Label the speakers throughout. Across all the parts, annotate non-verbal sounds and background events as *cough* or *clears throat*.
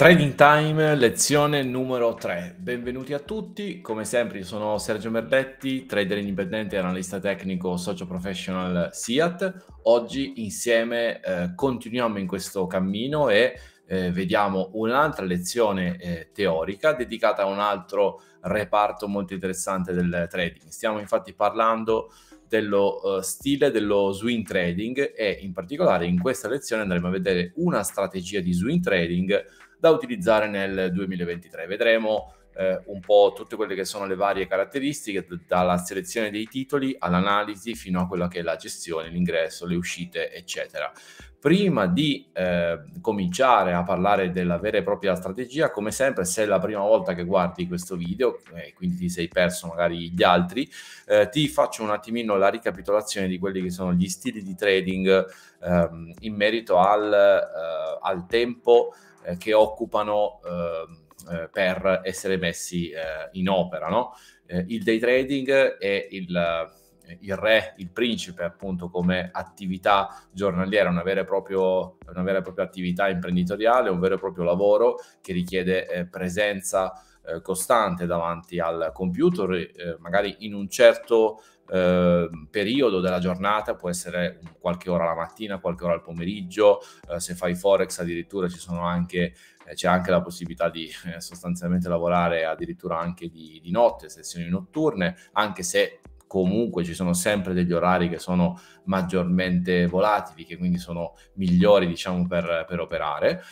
Speaker 1: Trading Time, lezione numero 3. Benvenuti a tutti, come sempre io sono Sergio Merdetti, trader indipendente e analista tecnico socio professional SIAT. Oggi insieme eh, continuiamo in questo cammino e eh, vediamo un'altra lezione eh, teorica dedicata a un altro reparto molto interessante del trading. Stiamo infatti parlando dello uh, stile dello swing trading e in particolare in questa lezione andremo a vedere una strategia di swing trading da utilizzare nel 2023. Vedremo eh, un po' tutte quelle che sono le varie caratteristiche, dalla selezione dei titoli all'analisi fino a quella che è la gestione, l'ingresso, le uscite, eccetera. Prima di eh, cominciare a parlare della vera e propria strategia, come sempre, se è la prima volta che guardi questo video e eh, quindi ti sei perso magari gli altri, eh, ti faccio un attimino la ricapitolazione di quelli che sono gli stili di trading ehm, in merito al, eh, al tempo eh, che occupano ehm, eh, per essere messi eh, in opera. No? Eh, il day trading è il il re, il principe, appunto, come attività giornaliera, una vera e, proprio, vera e propria attività imprenditoriale, un vero e proprio lavoro che richiede eh, presenza costante davanti al computer, eh, magari in un certo Ehm, periodo della giornata, può essere qualche ora la mattina, qualche ora al pomeriggio, eh, se fai forex addirittura ci sono anche eh, c'è anche la possibilità di eh, sostanzialmente lavorare addirittura anche di, di notte, sessioni notturne, anche se comunque ci sono sempre degli orari che sono maggiormente volatili, che quindi sono migliori diciamo, per, per operare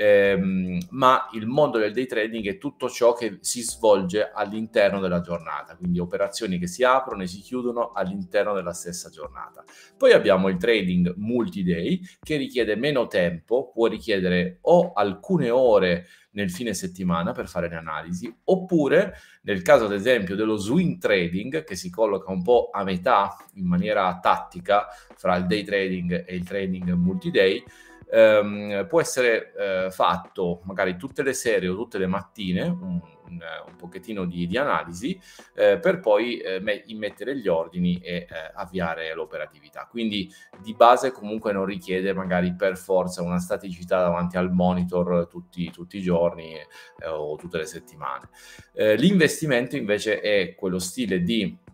Speaker 1: ehm, ma il mondo del day trading è tutto ciò che si svolge all'interno della giornata, quindi operazioni che si aprono e si chiudono all'interno della stessa giornata. Poi abbiamo il trading multi-day che richiede meno tempo, può richiedere o alcune ore nel fine settimana per fare le analisi, oppure nel caso ad esempio dello swing trading che si colloca un po' a metà in maniera tattica fra il day trading e il trading multi-day, ehm, può essere eh, fatto magari tutte le sere o tutte le mattine un, un, un pochettino di, di analisi eh, per poi eh, immettere gli ordini e eh, avviare l'operatività. Quindi di base comunque non richiede magari per forza una staticità davanti al monitor tutti, tutti i giorni eh, o tutte le settimane. Eh, l'investimento invece è quello stile di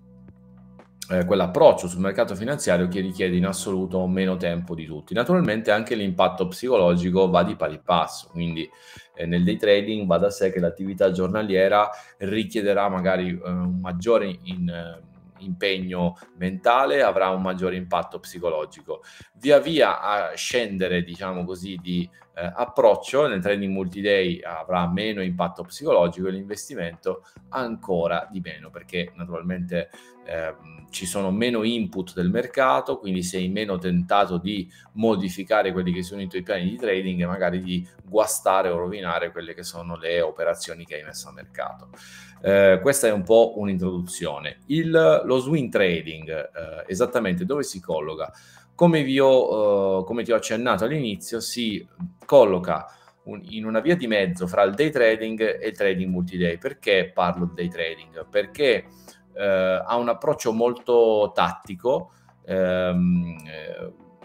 Speaker 1: eh, quell'approccio sul mercato finanziario che richiede in assoluto meno tempo di tutti. Naturalmente anche l'impatto psicologico va di pari passo, quindi eh, nel day trading va da sé che l'attività giornaliera richiederà magari eh, un maggiore in, eh, impegno mentale, avrà un maggiore impatto psicologico. Via via a scendere, diciamo così, di eh, approccio nel trading multi-day avrà meno impatto psicologico e l'investimento ancora di meno perché naturalmente eh, ci sono meno input del mercato, quindi sei meno tentato di modificare quelli che sono i tuoi piani di trading e magari di guastare o rovinare quelle che sono le operazioni che hai messo a mercato. Eh, questa è un po' un'introduzione. Il, lo swing trading, eh, esattamente dove si colloca? Come, vi ho, eh, come ti ho accennato all'inizio, si colloca un, in una via di mezzo fra il day trading e il trading multiday. Perché parlo di day trading? Perché eh, ha un approccio molto tattico, ehm,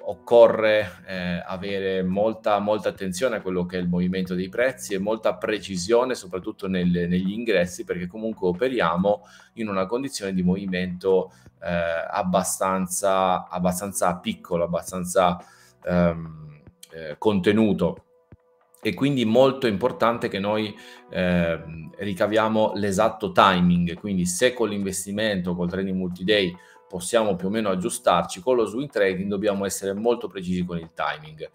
Speaker 1: occorre eh, avere molta, molta, attenzione a quello che è il movimento dei prezzi e molta precisione soprattutto nel, negli ingressi perché comunque operiamo in una condizione di movimento eh, abbastanza, abbastanza, piccolo, abbastanza ehm, eh, contenuto e quindi molto importante che noi eh, ricaviamo l'esatto timing, quindi se con l'investimento, col trading multi-day, possiamo più o meno aggiustarci, con lo swing trading dobbiamo essere molto precisi con il timing.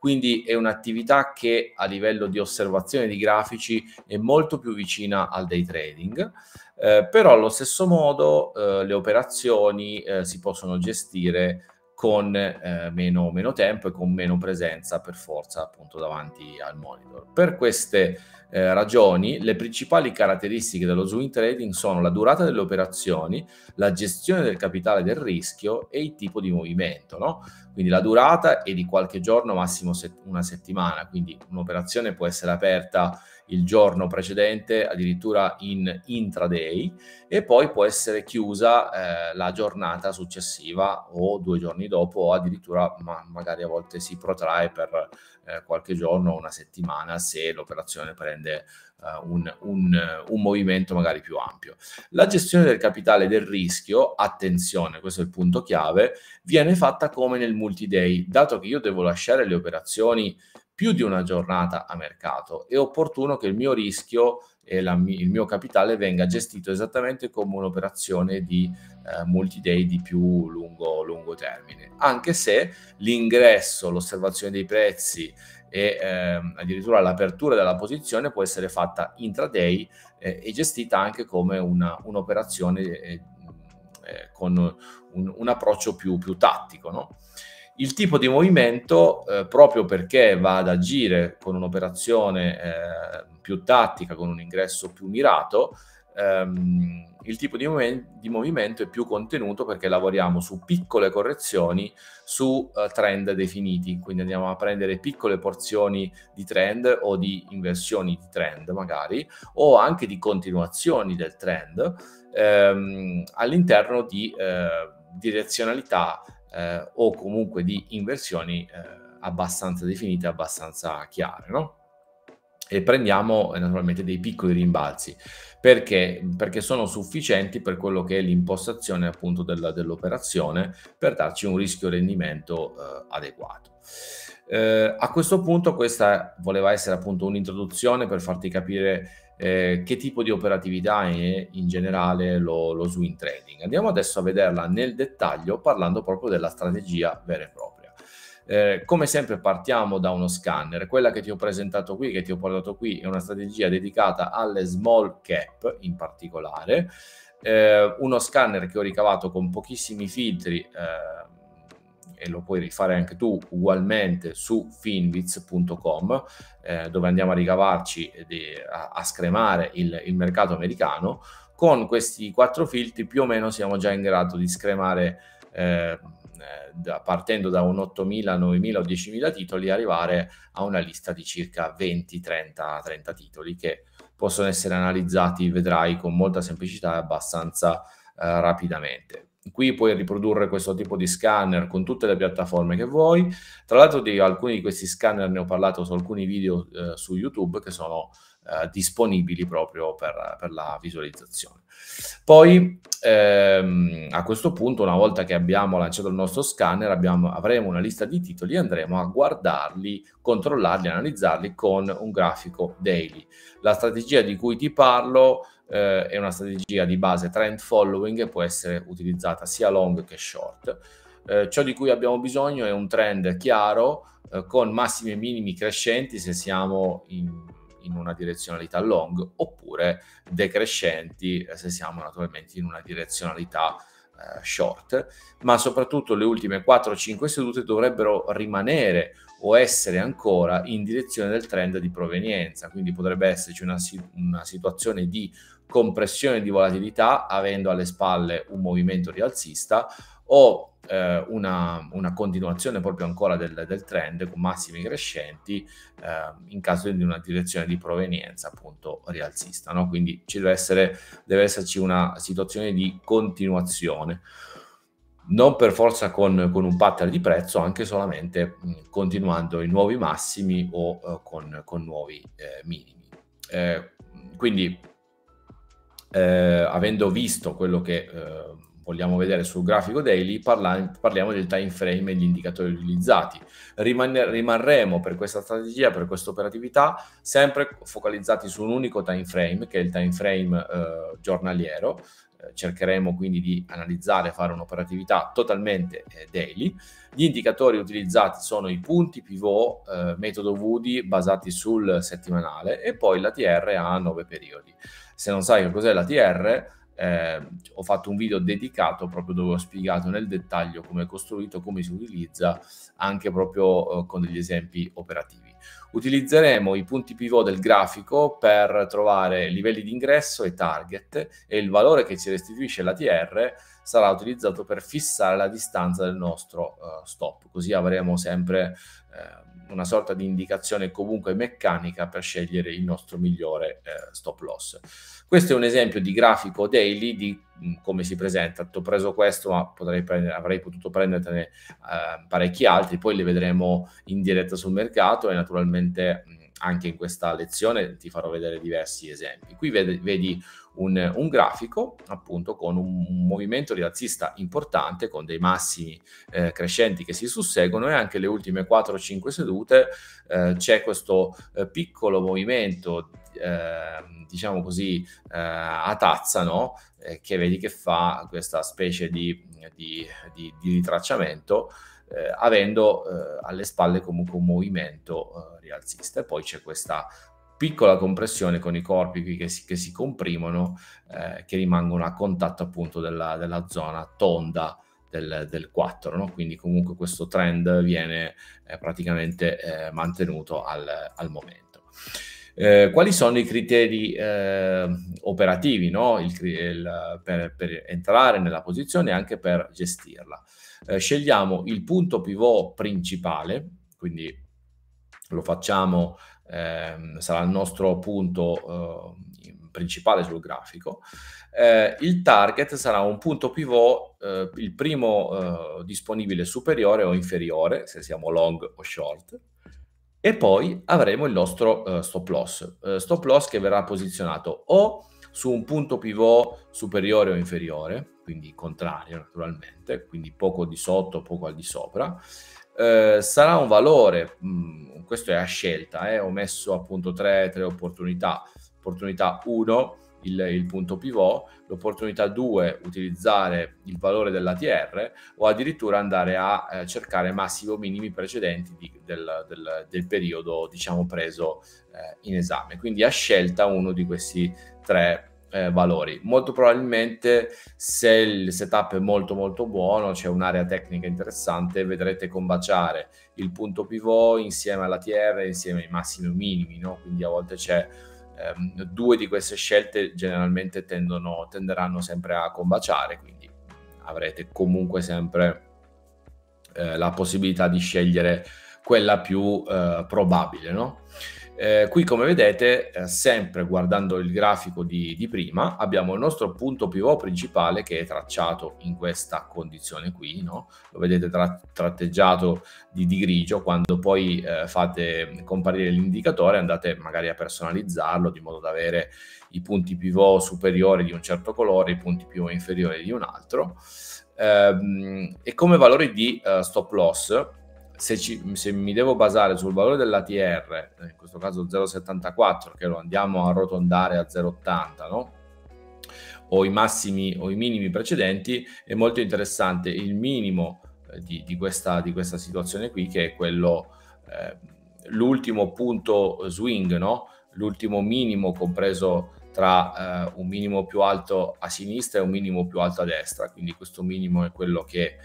Speaker 1: Quindi è un'attività che a livello di osservazione di grafici è molto più vicina al day trading, eh, però allo stesso modo eh, le operazioni eh, si possono gestire con eh, meno, meno, tempo e con meno presenza per forza appunto davanti al monitor. Per queste eh, ragioni le principali caratteristiche dello swing trading sono la durata delle operazioni, la gestione del capitale del rischio e il tipo di movimento. No? Quindi la durata è di qualche giorno, massimo set- una settimana, quindi un'operazione può essere aperta il giorno precedente, addirittura in intraday, e poi può essere chiusa eh, la giornata successiva o due giorni dopo, o addirittura ma magari a volte si protrae per eh, qualche giorno o una settimana se l'operazione prende eh, un, un, un movimento magari più ampio. La gestione del capitale del rischio, attenzione, questo è il punto chiave, viene fatta come nel multi-day, dato che io devo lasciare le operazioni più di una giornata a mercato. È opportuno che il mio rischio e la, il mio capitale venga gestito esattamente come un'operazione di eh, multi-day di più lungo, lungo termine, anche se l'ingresso, l'osservazione dei prezzi e ehm, addirittura l'apertura della posizione può essere fatta intraday eh, e gestita anche come una, un'operazione eh, eh con un, un, approccio più, più tattico. No? il tipo di movimento, eh, proprio perché va ad agire con un'operazione eh, più tattica, con un ingresso più mirato, ehm, il tipo di, mov- di, movimento è più contenuto perché lavoriamo su piccole correzioni su eh, trend definiti, quindi andiamo a prendere piccole porzioni di trend o di inversioni di trend magari o anche di continuazioni del trend ehm, all'interno di eh, direzionalità eh, o comunque di inversioni eh, abbastanza definite, abbastanza chiare, no? E prendiamo eh, naturalmente dei piccoli rimbalzi perché? perché sono sufficienti per quello che è l'impostazione appunto della, dell'operazione per darci un rischio rendimento eh, adeguato. Eh, a questo punto questa voleva essere appunto un'introduzione per farti capire eh, che tipo di operatività è in generale lo, lo swing trading. Andiamo adesso a vederla nel dettaglio parlando proprio della strategia vera e propria. Eh, come sempre partiamo da uno scanner, quella che ti ho presentato qui, che ti ho portato qui, è una strategia dedicata alle small cap in particolare, eh, uno scanner che ho ricavato con pochissimi filtri. Eh, e lo puoi rifare anche tu ugualmente su finviz.com eh, dove andiamo a ricavarci di, a, a, scremare il, il mercato americano con questi quattro filtri più o meno siamo già in grado di scremare eh, eh da, partendo da un 8.000, 9.000 o 10.000 titoli arrivare a una lista di circa 20, 30, 30 titoli che possono essere analizzati, vedrai, con molta semplicità e abbastanza eh, rapidamente qui puoi riprodurre questo tipo di scanner con tutte le piattaforme che vuoi. Tra l'altro di alcuni di questi scanner ne ho parlato su alcuni video eh, su YouTube che sono eh, disponibili proprio per, per, la visualizzazione. Poi ehm, a questo punto, una volta che abbiamo lanciato il nostro scanner, abbiamo, avremo una lista di titoli e andremo a guardarli, controllarli, analizzarli con un grafico daily. La strategia di cui ti parlo eh, è una strategia di base trend following che può essere utilizzata sia long che short. Eh, ciò di cui abbiamo bisogno è un trend chiaro eh, con massimi e minimi crescenti se siamo in, in una direzionalità long oppure decrescenti eh, se siamo naturalmente in una direzionalità eh, short, ma soprattutto le ultime 4-5 sedute dovrebbero rimanere o essere ancora in direzione del trend di provenienza, quindi potrebbe esserci una, una situazione di compressione di volatilità, avendo alle spalle un movimento rialzista o eh, una, una, continuazione proprio ancora del, del trend con massimi crescenti eh, in caso di una direzione di provenienza appunto rialzista. No? Quindi ci deve, essere, deve esserci una situazione di continuazione non per forza con, con, un pattern di prezzo, anche solamente mh, mm, continuando i nuovi massimi o eh, con, con, nuovi eh, minimi. Eh, quindi eh, avendo visto quello che eh, vogliamo vedere sul grafico daily, parla- parliamo del time frame e gli indicatori utilizzati. Rimane- rimarremo per questa strategia, per questa operatività, sempre focalizzati su un unico time frame, che è il time frame eh, giornaliero. Eh, cercheremo quindi di analizzare, e fare un'operatività totalmente eh, daily. Gli indicatori utilizzati sono i punti pivot, eh, metodo Woody basati sul settimanale e poi l'ATR a 9 periodi. Se non sai che cos'è l'ATR, eh, ho fatto un video dedicato proprio dove ho spiegato nel dettaglio come è costruito, come si utilizza, anche proprio eh, con degli esempi operativi. Utilizzeremo i punti pivot del grafico per trovare livelli di ingresso e target e il valore che ci restituisce l'ATR sarà utilizzato per fissare la distanza del nostro uh, stop, così avremo sempre uh, una sorta di indicazione comunque meccanica per scegliere il nostro migliore uh, stop loss. Questo è un esempio di grafico daily di mm, come si presenta. Ho preso questo, ma prendere, avrei potuto prendertene eh, parecchi altri, poi li vedremo in diretta sul mercato e naturalmente mm, anche in questa lezione ti farò vedere diversi esempi. Qui vedi, vedi un, un grafico appunto con un, movimento rialzista importante, con dei massi eh, crescenti che si susseguono e anche le ultime 4-5 sedute eh, c'è questo eh, piccolo movimento eh, diciamo così, eh, a tazza, no? eh, che vedi che fa questa specie di, di, di, di ritracciamento, eh, avendo eh, alle spalle comunque un movimento eh, rialzista. E poi c'è questa piccola compressione con i corpi qui che si, che si comprimono, eh, che rimangono a contatto appunto della, della zona tonda del, del 4, no? quindi comunque questo trend viene eh, praticamente eh, mantenuto al, al momento. Eh, quali sono i criteri eh, operativi no? il, il, per, per, entrare nella posizione e anche per gestirla? Eh, scegliamo il punto pivot principale, quindi lo facciamo eh, sarà il nostro punto eh, principale sul grafico. Eh, il target sarà un punto pivot, eh, il primo eh, disponibile superiore o inferiore, se siamo long o short, e poi avremo il nostro eh, stop loss, stop loss che verrà posizionato o su un punto pivot superiore o inferiore, quindi contrario naturalmente, quindi poco di sotto, poco al di sopra, eh, sarà un valore, mh, mm, questo è a scelta, eh, ho messo appunto tre, tre opportunità, opportunità 1 il, il, punto pivot, l'opportunità 2 utilizzare il valore dell'ATR o addirittura andare a eh, cercare massimo minimi precedenti di, del, del, del, periodo diciamo preso eh, in esame. Quindi a scelta uno di questi tre eh, valori. Molto probabilmente se il setup è molto molto buono, c'è un'area tecnica interessante, vedrete combaciare il punto pivot insieme alla TR, insieme ai massimi o minimi, no? quindi a volte c'è ehm, due di queste scelte generalmente tendono, tenderanno sempre a combaciare, quindi avrete comunque sempre eh, la possibilità di scegliere quella più eh, probabile. No? Eh, qui come vedete, eh, sempre guardando il grafico di, di, prima, abbiamo il nostro punto pivot principale che è tracciato in questa condizione qui, no? lo vedete tra, tratteggiato di, di, grigio, quando poi eh, fate comparire l'indicatore andate magari a personalizzarlo di modo da avere i punti pivot superiori di un certo colore, i punti pivot inferiori di un altro, ehm, e come valore di eh, stop loss se, ci, se, mi devo basare sul valore dell'ATR, in questo caso 0,74, che lo andiamo a arrotondare a 0,80, no? o i massimi o i minimi precedenti, è molto interessante il minimo eh, di, di, questa, di questa, situazione qui, che è quello, eh, l'ultimo punto swing, no? l'ultimo minimo compreso tra eh, un minimo più alto a sinistra e un minimo più alto a destra, quindi questo minimo è quello che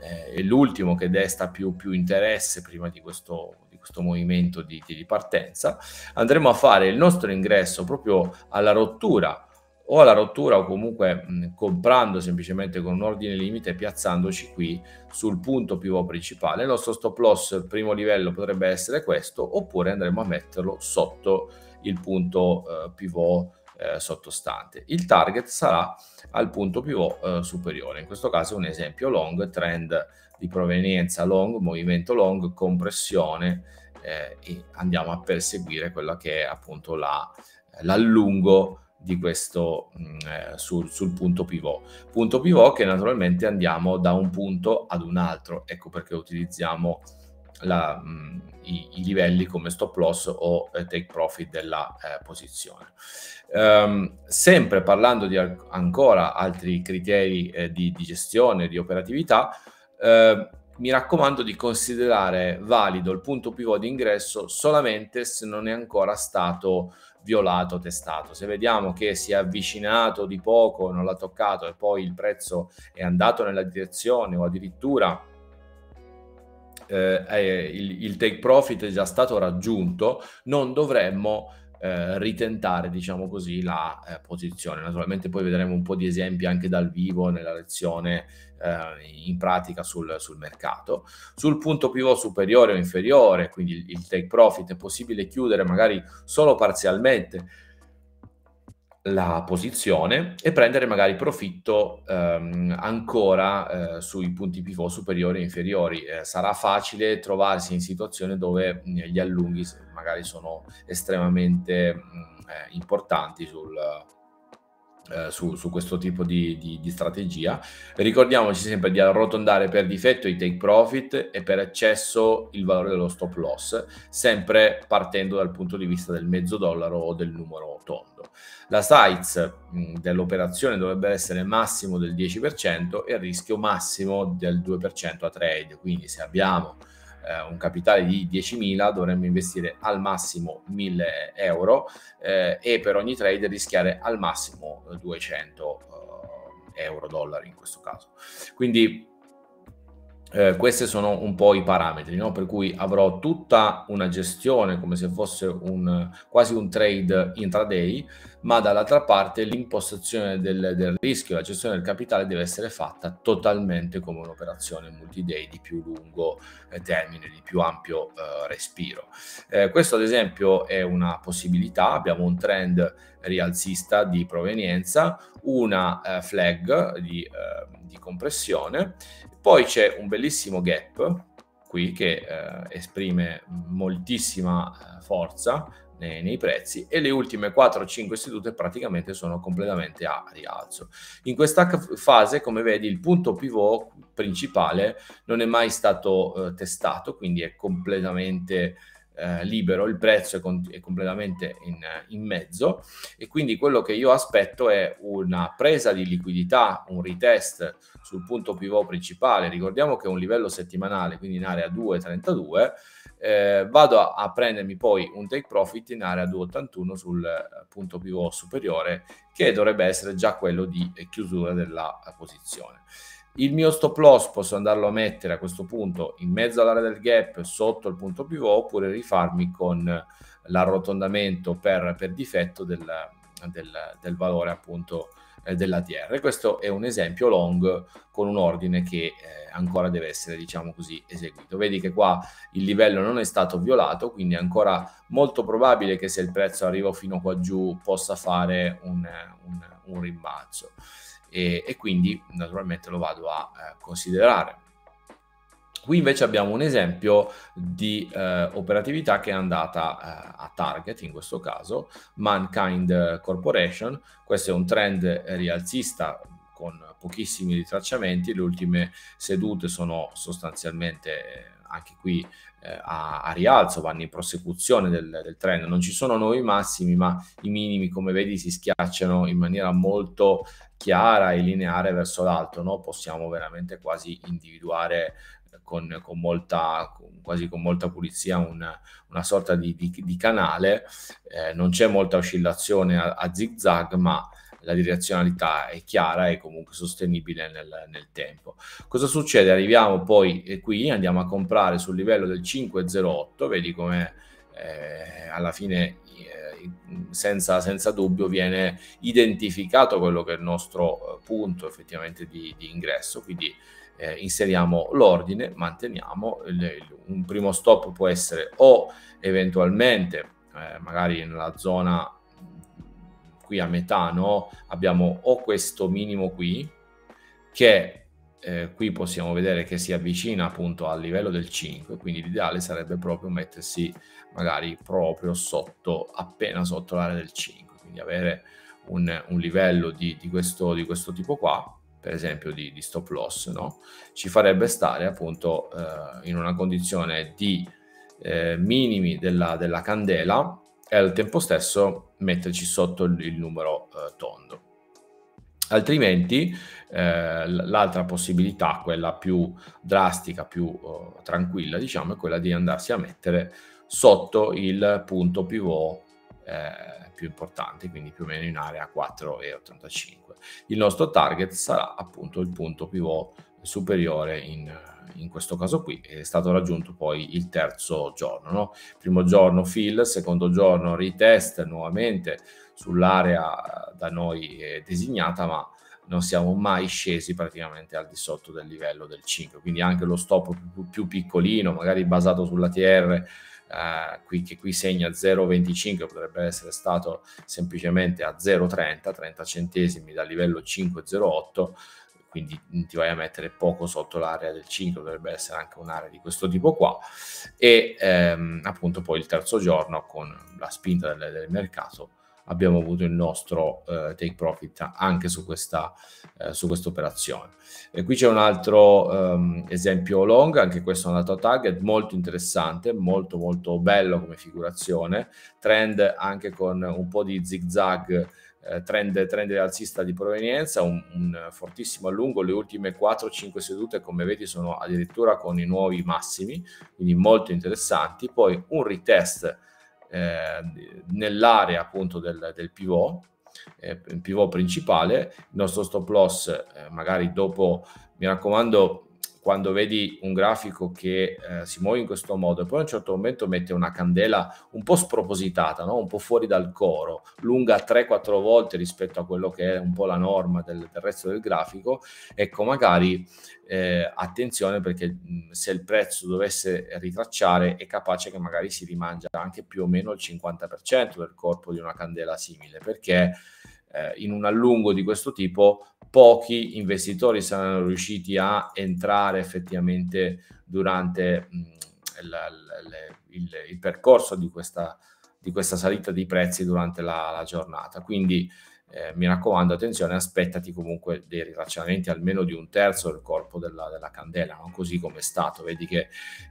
Speaker 1: eh, è l'ultimo che desta più, più interesse prima di questo, di questo movimento di, di, partenza, andremo a fare il nostro ingresso proprio alla rottura o alla rottura o comunque mh, comprando semplicemente con un ordine limite e piazzandoci qui sul punto pivot principale. Il nostro stop loss primo livello potrebbe essere questo oppure andremo a metterlo sotto il punto eh, pivot eh, sottostante. Il target sarà al punto pivot eh, superiore, in questo caso un esempio long, trend di provenienza long, movimento long, compressione eh, e andiamo a perseguire quella che è appunto la, l'allungo di questo mh, mm, eh, sul, sul, punto pivot. Punto pivot che naturalmente andiamo da un punto ad un altro, ecco perché utilizziamo la, mh, i, i, livelli come stop loss o eh, take profit della eh, posizione. Um, sempre parlando di al- ancora altri criteri eh, di, di, gestione, di operatività, ehm, mi raccomando di considerare valido il punto pivot di ingresso solamente se non è ancora stato violato, testato. Se vediamo che si è avvicinato di poco, non l'ha toccato e poi il prezzo è andato nella direzione o addirittura eh, eh, il, il, take profit è già stato raggiunto, non dovremmo eh, ritentare, diciamo così, la eh, posizione. Naturalmente poi vedremo un po' di esempi anche dal vivo nella lezione eh, in pratica sul, sul, mercato. Sul punto pivot superiore o inferiore, quindi il, il take profit, è possibile chiudere magari solo parzialmente la posizione e prendere magari profitto ehm, ancora eh, sui punti pivot superiori e inferiori. Eh, sarà facile trovarsi in situazioni dove mh, mm, gli allunghi magari sono estremamente mh, mm, eh, importanti sul, eh, su, su, questo tipo di, di, di, strategia. Ricordiamoci sempre di arrotondare per difetto i take profit e per eccesso il valore dello stop loss, sempre partendo dal punto di vista del mezzo dollaro o del numero tondo. La size mm, dell'operazione dovrebbe essere massimo del 10% e il rischio massimo del 2% a trade, quindi se abbiamo eh, un capitale di 10.000 dovremmo investire al massimo 1.000 euro eh, e per ogni trade rischiare al massimo 200 eh, euro, dollari in questo caso. Quindi eh, questi sono un po' i parametri, no? per cui avrò tutta una gestione come se fosse un, quasi un trade intraday, ma dall'altra parte l'impostazione del, del rischio, la gestione del capitale deve essere fatta totalmente come un'operazione multi-day di più lungo eh, termine, di più ampio eh, respiro. Eh, questo ad esempio è una possibilità, abbiamo un trend rialzista di provenienza, una eh, flag di, di compressione poi c'è un bellissimo gap qui che eh, esprime moltissima eh, forza nei, nei, prezzi e le ultime 4-5 sedute praticamente sono completamente a rialzo. In questa fase, come vedi, il punto pivot principale non è mai stato eh, testato, quindi è completamente eh, libero, il prezzo è, con- è completamente in, in, mezzo e quindi quello che io aspetto è una presa di liquidità, un retest sul punto pivot principale, ricordiamo che è un livello settimanale, quindi in area 2,32, eh, vado a, a, prendermi poi un take profit in area 2,81 sul eh, punto pivot superiore che dovrebbe essere già quello di chiusura della posizione. Il mio stop loss posso andarlo a mettere a questo punto in mezzo all'area del gap sotto il punto pivot oppure rifarmi con l'arrotondamento per, per difetto del, del, del, valore appunto eh, dell'ATR. Questo è un esempio long con un ordine che eh, ancora deve essere, diciamo così, eseguito. Vedi che qua il livello non è stato violato, quindi è ancora molto probabile che se il prezzo arriva fino qua giù possa fare un, un, un rimbalzo e, e quindi naturalmente lo vado a eh, considerare. Qui invece abbiamo un esempio di eh, operatività che è andata eh, a target, in questo caso, Mankind Corporation. Questo è un trend rialzista con pochissimi ritracciamenti, le ultime sedute sono sostanzialmente eh, anche qui eh, a, a, rialzo, vanno in prosecuzione del, del, trend. Non ci sono nuovi massimi, ma i minimi, come vedi, si schiacciano in maniera molto chiara e lineare verso l'alto, no? possiamo veramente quasi individuare con, con, molta, con, quasi con molta pulizia un, una sorta di, di, di canale, eh, non c'è molta oscillazione a, a, zigzag, ma la direzionalità è chiara e comunque sostenibile nel, nel tempo. Cosa succede? Arriviamo poi eh, qui, andiamo a comprare sul livello del 5,08, vedi come eh, alla fine eh, senza, senza, dubbio viene identificato quello che è il nostro eh, punto effettivamente di, di ingresso, quindi eh, inseriamo l'ordine, manteniamo, le, un primo stop può essere o eventualmente eh, magari nella zona qui a metà, no? abbiamo o questo minimo qui che eh, qui possiamo vedere che si avvicina appunto al livello del 5 quindi l'ideale sarebbe proprio mettersi magari proprio sotto appena sotto l'area del 5 quindi avere un, un livello di, di, questo, di, questo, tipo qua per esempio di, di stop loss no? ci farebbe stare appunto eh, in una condizione di eh, minimi della, della, candela e al tempo stesso metterci sotto il, il numero eh, tondo altrimenti eh, l'altra possibilità, quella più drastica, più eh, tranquilla, diciamo, è quella di andarsi a mettere sotto il punto pivot eh, più importante, quindi più o meno in area 4,85. Il nostro target sarà appunto il punto pivot superiore in, in questo caso qui è stato raggiunto poi il terzo giorno. No? Primo giorno fill, secondo giorno retest nuovamente sull'area da noi eh, designata, ma non siamo mai scesi praticamente al di sotto del livello del 5, quindi anche lo stop più, più piccolino, magari basato sulla TR, eh, qui, che qui segna 0,25, potrebbe essere stato semplicemente a 0,30, 30 centesimi dal livello 5,08, quindi ti vai a mettere poco sotto l'area del 5, dovrebbe essere anche un'area di questo tipo qua, e ehm, appunto poi il terzo giorno con la spinta del, del mercato abbiamo avuto il nostro eh, take profit anche su questa, eh, su questa operazione. E qui c'è un altro ehm, esempio long, anche questo è andato a target, molto interessante, molto molto bello come figurazione, trend anche con un po' di zigzag eh, trend, trend alzista di provenienza, un, un fortissimo allungo, le ultime 4-5 sedute come vedi sono addirittura con i nuovi massimi, quindi molto interessanti, poi un retest eh, nell'area appunto del, del pivot, eh, pivot principale, il nostro stop loss eh, magari dopo, mi raccomando, quando vedi un grafico che eh, si muove in questo modo e poi a un certo momento mette una candela un po' spropositata, no? un po' fuori dal coro, lunga 3-4 volte rispetto a quello che è un po' la norma del, del resto del grafico, ecco magari eh, attenzione perché se il prezzo dovesse ritracciare è capace che magari si rimangia anche più o meno il 50% del corpo di una candela simile perché eh, in un allungo di questo tipo pochi investitori saranno riusciti a entrare effettivamente durante mh, mm, la, la, il, il, percorso di questa, di questa, salita di prezzi durante la, la giornata. Quindi eh, mi raccomando, attenzione, aspettati comunque dei rilacciamenti almeno di un terzo del corpo della, della candela, non così come è stato. Vedi che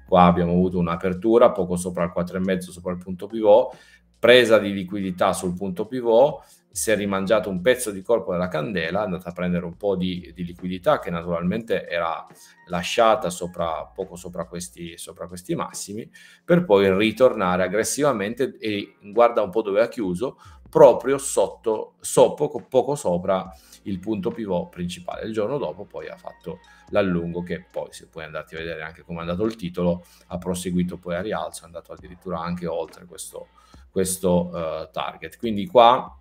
Speaker 1: qua abbiamo avuto un'apertura poco sopra il 4,5, sopra il punto pivot, presa di liquidità sul punto pivot si è rimangiato un pezzo di corpo della candela, è andata a prendere un po' di, di liquidità che naturalmente era lasciata sopra, poco sopra questi, sopra questi massimi, per poi ritornare aggressivamente e guarda un po' dove ha chiuso, proprio sotto, so, poco, poco sopra il punto pivot principale. Il giorno dopo poi ha fatto l'allungo che poi, se puoi andarti a vedere anche come è andato il titolo, ha proseguito poi a rialzo, è andato addirittura anche oltre questo, questo uh, target. Quindi qua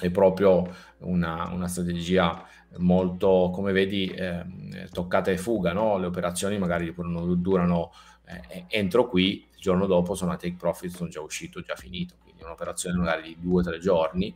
Speaker 1: è proprio una, una strategia molto, come vedi, eh, toccata e fuga, no? le operazioni magari durano eh, entro qui, il giorno dopo sono a take profit, sono già uscito, già finito, quindi un'operazione magari di due o tre giorni,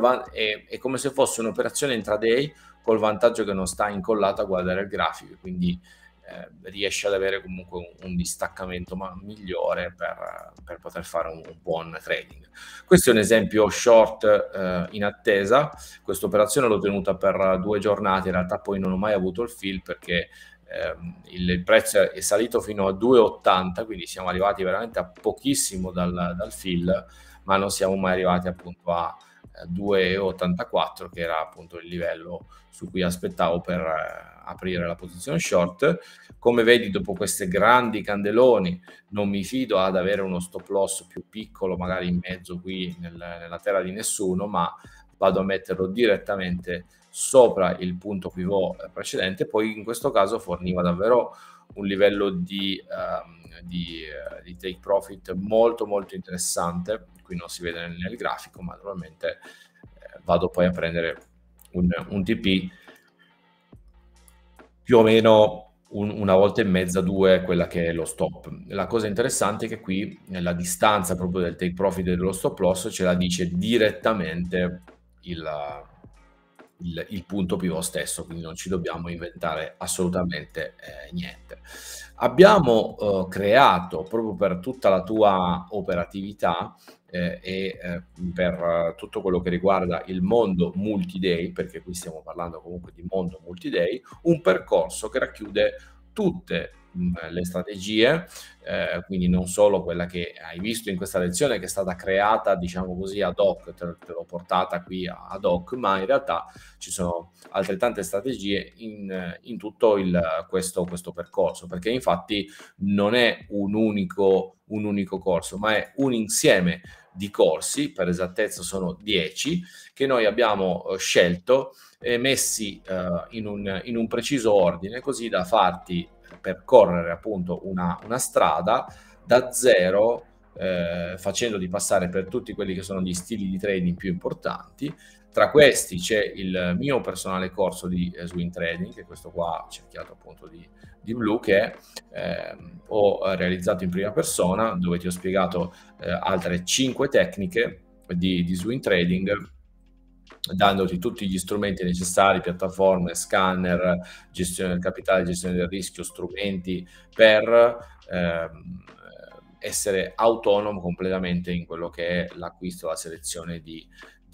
Speaker 1: van- è, è, come se fosse un'operazione intraday col vantaggio che non sta incollata a guardare il grafico, quindi eh, riesce ad avere comunque un, un distaccamento migliore per, per, poter fare un, un, buon trading. Questo è un esempio short eh, in attesa, questa operazione l'ho tenuta per due giornate, in realtà poi non ho mai avuto il fill perché eh, il, il, prezzo è salito fino a 2,80, quindi siamo arrivati veramente a pochissimo dal, dal fill, ma non siamo mai arrivati appunto a 2,84 che era appunto il livello su cui aspettavo per eh, aprire la posizione short come vedi dopo questi grandi candeloni non mi fido ad avere uno stop loss più piccolo magari in mezzo qui nel, nella terra di nessuno ma vado a metterlo direttamente sopra il punto pivot eh, precedente poi in questo caso forniva davvero un livello di, um, di, uh, di take profit molto molto interessante qui non si vede nel, nel grafico, ma normalmente eh, vado poi a prendere un, un, TP più o meno un, una volta e mezza, due, quella che è lo stop. La cosa interessante è che qui la distanza proprio del take profit e dello stop loss ce la dice direttamente il, il, il, punto pivot stesso, quindi non ci dobbiamo inventare assolutamente eh, niente. Abbiamo eh, creato proprio per tutta la tua operatività eh, e eh, per tutto quello che riguarda il mondo multi-day, perché qui stiamo parlando comunque di mondo multi-day, un percorso che racchiude tutte mm, le strategie, eh, quindi non solo quella che hai visto in questa lezione che è stata creata, diciamo così, ad hoc, te, te l'ho portata qui ad hoc, ma in realtà ci sono altrettante strategie in, in tutto il, questo, questo, percorso, perché infatti non è un unico, un unico corso, ma è un insieme di corsi, per esattezza sono 10, che noi abbiamo eh, scelto e messi eh, in, un, in, un, preciso ordine, così da farti eh, percorrere appunto una, una strada da zero, eh, facendoti passare per tutti quelli che sono gli stili di trading più importanti, tra questi c'è il mio personale corso di eh, swing trading, che è questo qua cerchiato appunto di, di Blue, che eh, ho realizzato in prima persona, dove ti ho spiegato eh, altre 5 tecniche di, di swing trading dandoti tutti gli strumenti necessari, piattaforme, scanner, gestione del capitale, gestione del rischio, strumenti per ehm, essere autonomo completamente in quello che è l'acquisto, la selezione di,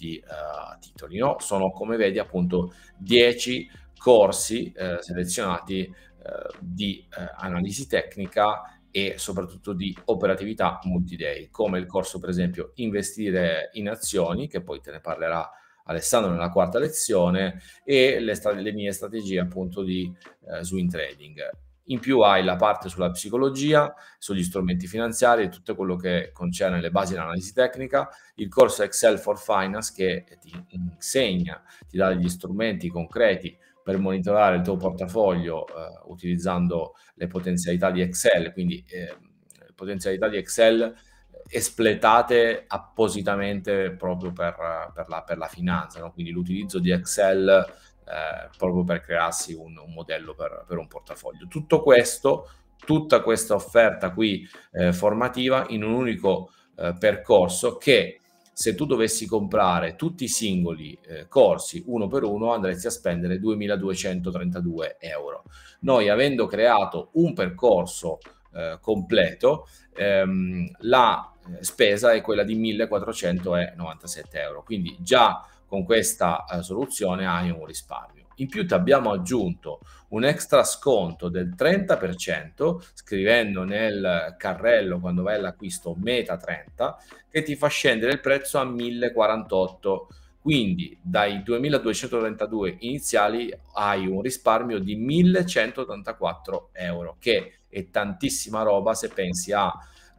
Speaker 1: di uh, titoli. No? Sono, come vedi, appunto 10 corsi uh, selezionati uh, di analisi tecnica e soprattutto di operatività multi-day, come il corso, per esempio, Investire in azioni, che poi te ne parlerà Alessandro nella quarta lezione, e le, sta- le mie strategie appunto di swing trading in più hai la parte sulla psicologia, sugli strumenti finanziari e tutto quello che concerne le basi dell'analisi tecnica, il corso Excel for Finance che ti insegna, ti dà degli strumenti concreti per monitorare il tuo portafoglio eh, utilizzando le potenzialità di Excel, quindi eh, potenzialità di Excel espletate appositamente proprio per, per, la, per la, finanza, no? quindi l'utilizzo di Excel eh, proprio per crearsi un, un modello per, per, un portafoglio. Tutto questo, tutta questa offerta qui eh, formativa in un unico eh, percorso che se tu dovessi comprare tutti i singoli eh, corsi uno per uno andresti a spendere 2.232 euro. Noi avendo creato un percorso eh, completo, ehm, la eh, spesa è quella di 1497 euro. Quindi già con questa eh, soluzione hai un risparmio. In più ti abbiamo aggiunto un extra sconto del 30% scrivendo nel carrello quando vai all'acquisto meta 30 che ti fa scendere il prezzo a 1048 quindi dai 2232 iniziali hai un risparmio di 1184 euro che è tantissima roba se pensi a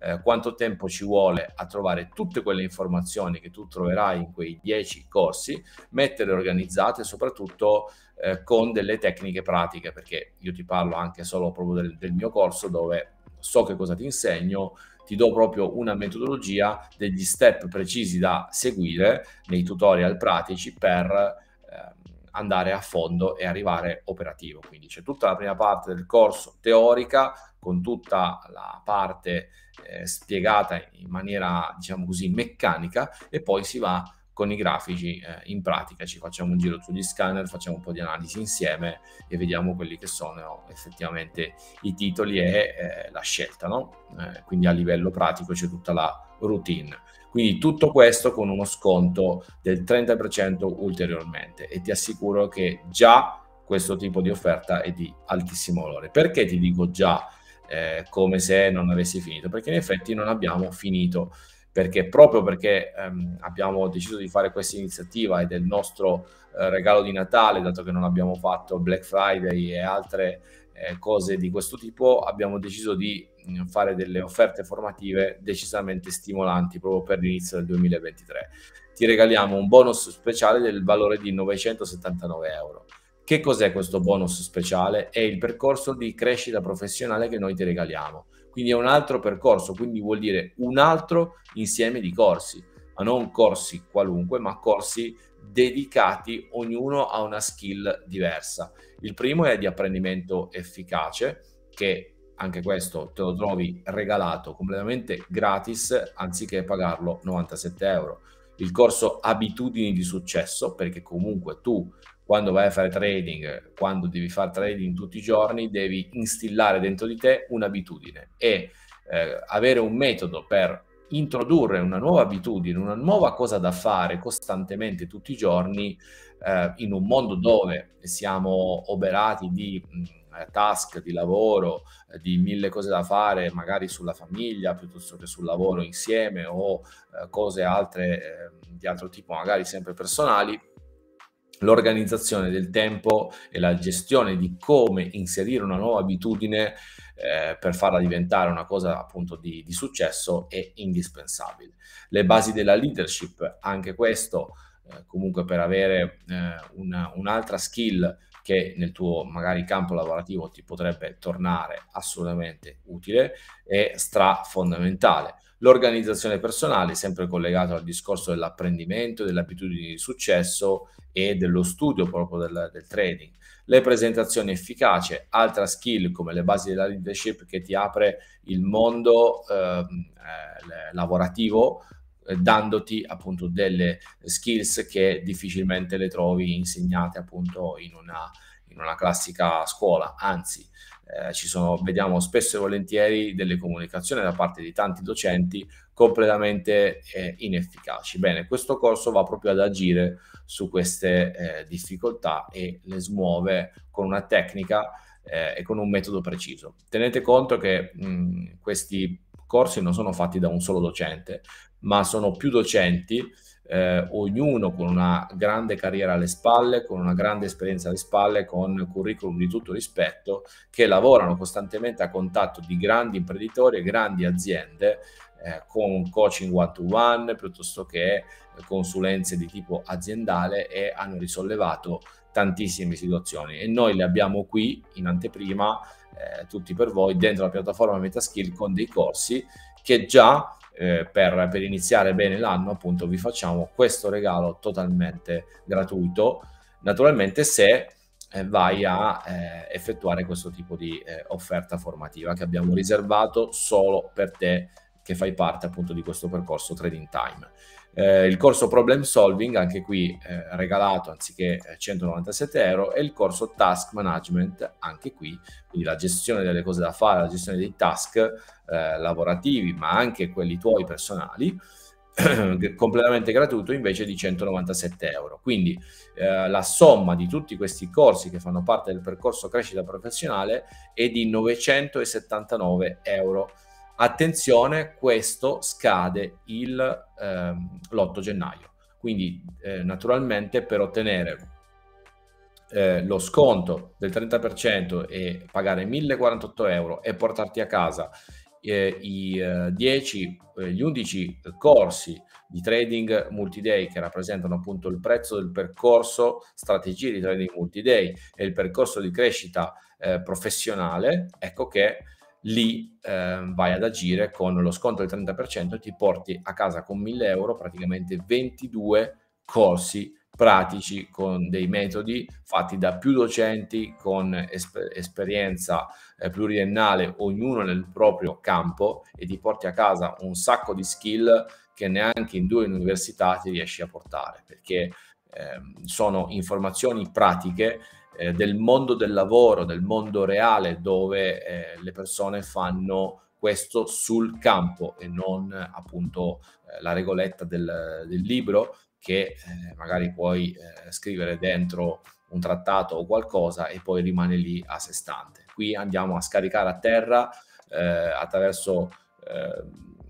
Speaker 1: eh, quanto tempo ci vuole a trovare tutte quelle informazioni che tu troverai in quei 10 corsi, metterle organizzate soprattutto eh, con delle tecniche pratiche, perché io ti parlo anche solo proprio del, del mio corso dove so che cosa ti insegno, ti do proprio una metodologia, degli step precisi da seguire nei tutorial pratici per... Eh, andare a fondo e arrivare operativo. Quindi c'è tutta la prima parte del corso teorica con tutta la parte eh, spiegata in maniera, diciamo così, meccanica e poi si va con i grafici eh, in pratica, ci facciamo un giro sugli scanner, facciamo un po' di analisi insieme e vediamo quelli che sono effettivamente i titoli e eh, la scelta, no? Eh, quindi a livello pratico c'è tutta la routine. Quindi tutto questo con uno sconto del 30% ulteriormente e ti assicuro che già questo tipo di offerta è di altissimo valore. Perché ti dico già eh, come se non avessi finito? Perché in effetti non abbiamo finito, perché proprio perché ehm, abbiamo deciso di fare questa iniziativa ed è il nostro eh, regalo di Natale, dato che non abbiamo fatto Black Friday e altre eh, cose di questo tipo, abbiamo deciso di mm, fare delle offerte formative decisamente stimolanti proprio per l'inizio del 2023. Ti regaliamo un bonus speciale del valore di 979 euro. Che cos'è questo bonus speciale? È il percorso di crescita professionale che noi ti regaliamo. Quindi è un altro percorso, quindi vuol dire un altro insieme di corsi, ma non corsi qualunque, ma corsi dedicati ognuno a una skill diversa il primo è di apprendimento efficace, che anche questo te lo trovi regalato completamente gratis anziché pagarlo 97 euro. Il corso abitudini di successo, perché comunque tu quando vai a fare trading, quando devi fare trading tutti i giorni, devi instillare dentro di te un'abitudine e eh, avere un metodo per introdurre una nuova abitudine, una nuova cosa da fare costantemente tutti i giorni eh, in un mondo dove siamo oberati di mm, eh, task, di lavoro, eh, di mille cose da fare, magari sulla famiglia piuttosto che sul lavoro insieme o eh, cose altre ehm, di altro tipo, magari sempre personali, l'organizzazione del tempo e la gestione di come inserire una nuova abitudine eh, per farla diventare una cosa appunto di, di, successo è indispensabile. Le basi della leadership, anche questo eh, comunque per avere eh, una, un'altra skill che nel tuo magari campo lavorativo ti potrebbe tornare assolutamente utile è stra fondamentale. L'organizzazione personale, sempre collegato al discorso dell'apprendimento, delle abitudini di successo e dello studio proprio del, del trading. Le presentazioni efficaci, altra skill come le basi della leadership che ti apre il mondo ehm, eh, lavorativo eh, dandoti appunto delle skills che difficilmente le trovi insegnate appunto in una, in una classica scuola, anzi eh, ci sono, vediamo spesso e volentieri delle comunicazioni da parte di tanti docenti completamente eh, inefficaci. Bene, questo corso va proprio ad agire su queste eh, difficoltà e le smuove con una tecnica eh, e con un metodo preciso. Tenete conto che mh, mm, questi corsi non sono fatti da un solo docente, ma sono più docenti, eh, ognuno con una grande carriera alle spalle, con una grande esperienza alle spalle, con curriculum di tutto rispetto, che lavorano costantemente a contatto di grandi imprenditori e grandi aziende eh, con coaching one to one piuttosto che consulenze di tipo aziendale e hanno risollevato tantissime situazioni e noi le abbiamo qui in anteprima eh, tutti per voi dentro la piattaforma Metaskill con dei corsi che già eh, per, per, iniziare bene l'anno appunto vi facciamo questo regalo totalmente gratuito naturalmente se eh, vai a eh, effettuare questo tipo di eh, offerta formativa che abbiamo riservato solo per te che fai parte appunto di questo percorso trading time eh, il corso Problem Solving, anche qui eh, regalato anziché 197 eh, euro, e il corso Task Management, anche qui, quindi la gestione delle cose da fare, la gestione dei task eh, lavorativi, ma anche quelli tuoi personali, *clears throat* completamente gratuito invece di 197 euro. Quindi eh, la somma di tutti questi corsi che fanno parte del percorso crescita professionale è di 979 euro Attenzione, questo scade l'8 ehm, gennaio. Quindi eh, naturalmente per ottenere eh, lo sconto del 30% e pagare 1048 euro e portarti a casa eh, i 10, eh, eh, gli 11 corsi di trading multiday che rappresentano appunto il prezzo del percorso strategie di trading multiday e il percorso di crescita eh, professionale, ecco che lì eh, vai ad agire con lo sconto del 30% e ti porti a casa con 1000 euro praticamente 22 corsi pratici con dei metodi fatti da più docenti con esper- esperienza eh, pluriennale, ognuno nel proprio campo e ti porti a casa un sacco di skill che neanche in due università ti riesci a portare perché eh, sono informazioni pratiche eh, del mondo del lavoro, del mondo reale dove eh, le persone fanno questo sul campo e non appunto eh, la regoletta del, del libro che eh, magari puoi eh, scrivere dentro un trattato o qualcosa e poi rimane lì a sé stante. Qui andiamo a scaricare a terra attraverso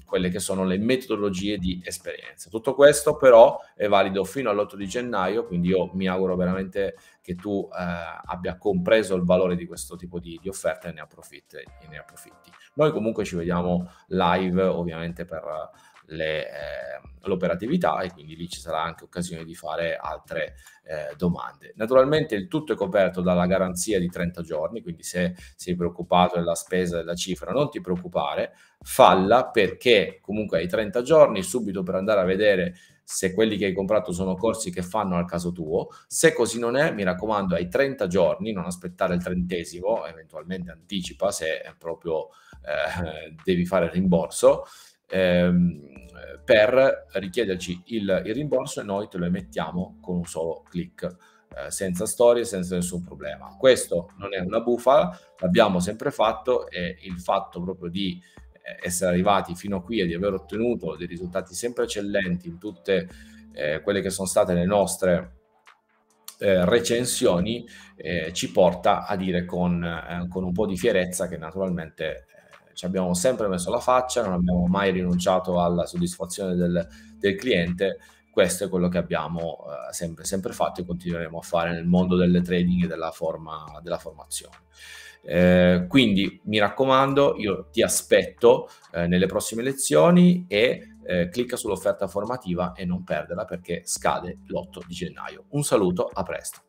Speaker 1: quelle che sono le metodologie di esperienza. Tutto questo però è valido fino all'8 di gennaio, quindi io mi auguro veramente che tu eh, abbia compreso il valore di questo tipo di, di offerta e ne, e ne approfitti. Noi comunque ci vediamo live ovviamente per le, eh, l'operatività e quindi lì ci sarà anche occasione di fare altre eh, domande. Naturalmente il tutto è coperto dalla garanzia di 30 giorni, quindi se sei preoccupato della spesa della cifra non ti preoccupare, falla perché comunque hai 30 giorni subito per andare a vedere se quelli che hai comprato sono corsi che fanno al caso tuo. Se così non è, mi raccomando, hai 30 giorni, non aspettare il trentesimo, eventualmente anticipa se proprio eh, devi fare il rimborso ehm, per richiederci il, il, rimborso e noi te lo emettiamo con un solo clic, eh, senza storie, senza nessun problema. Questo non è una bufala, l'abbiamo sempre fatto e il fatto proprio di eh, essere arrivati fino a qui e di aver ottenuto dei risultati sempre eccellenti in tutte eh, quelle che sono state le nostre eh, recensioni eh, ci porta a dire con, eh, con, un po' di fierezza che naturalmente ci abbiamo sempre messo la faccia, non abbiamo mai rinunciato alla soddisfazione del, del cliente. Questo è quello che abbiamo eh, sempre, sempre, fatto e continueremo a fare nel mondo delle trading e della, forma, della formazione. Eh, quindi mi raccomando, io ti aspetto eh, nelle prossime lezioni e eh, clicca sull'offerta formativa e non perderla perché scade l'8 di gennaio. Un saluto, a presto.